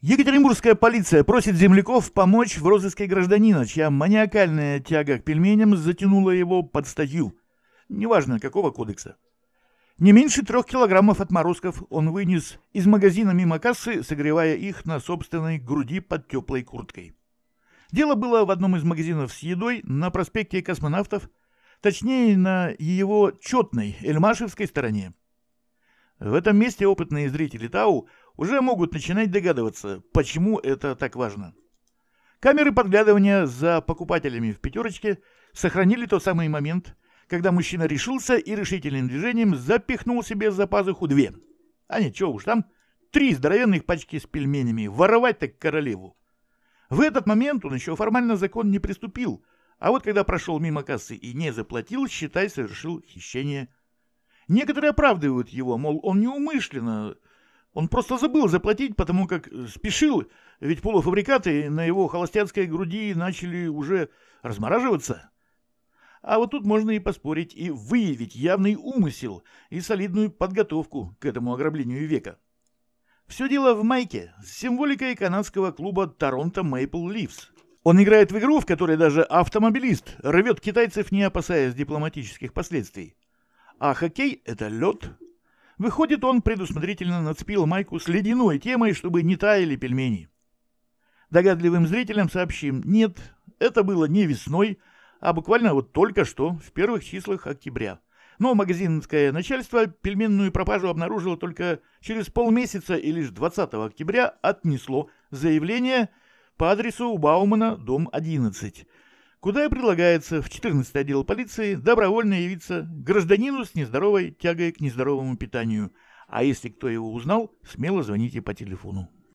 Екатеринбургская полиция просит земляков помочь в розыске гражданина, чья маниакальная тяга к пельменям затянула его под статью. Неважно, какого кодекса. Не меньше трех килограммов отморозков он вынес из магазина мимо кассы, согревая их на собственной груди под теплой курткой. Дело было в одном из магазинов с едой на проспекте космонавтов, точнее, на его четной, эльмашевской стороне. В этом месте опытные зрители Тау уже могут начинать догадываться, почему это так важно. Камеры подглядывания за покупателями в «пятерочке» сохранили тот самый момент, когда мужчина решился и решительным движением запихнул себе за пазуху две. А ничего уж там, три здоровенных пачки с пельменями, воровать так королеву. В этот момент он еще формально закон не приступил, а вот когда прошел мимо кассы и не заплатил, считай, совершил хищение. Некоторые оправдывают его, мол, он неумышленно он просто забыл заплатить, потому как э, спешил, ведь полуфабрикаты на его холостяцкой груди начали уже размораживаться. А вот тут можно и поспорить, и выявить явный умысел и солидную подготовку к этому ограблению века. Все дело в майке с символикой канадского клуба Торонто Мейпл Ливс. Он играет в игру, в которой даже автомобилист рвет китайцев, не опасаясь дипломатических последствий. А хоккей – это лед, Выходит, он предусмотрительно нацепил майку с ледяной темой, чтобы не таяли пельмени. Догадливым зрителям сообщим, нет, это было не весной, а буквально вот только что, в первых числах октября. Но магазинское начальство пельменную пропажу обнаружило только через полмесяца и лишь 20 октября отнесло заявление по адресу Баумана, дом 11 куда и предлагается в 14 отдел полиции добровольно явиться гражданину с нездоровой тягой к нездоровому питанию, а если кто его узнал, смело звоните по телефону.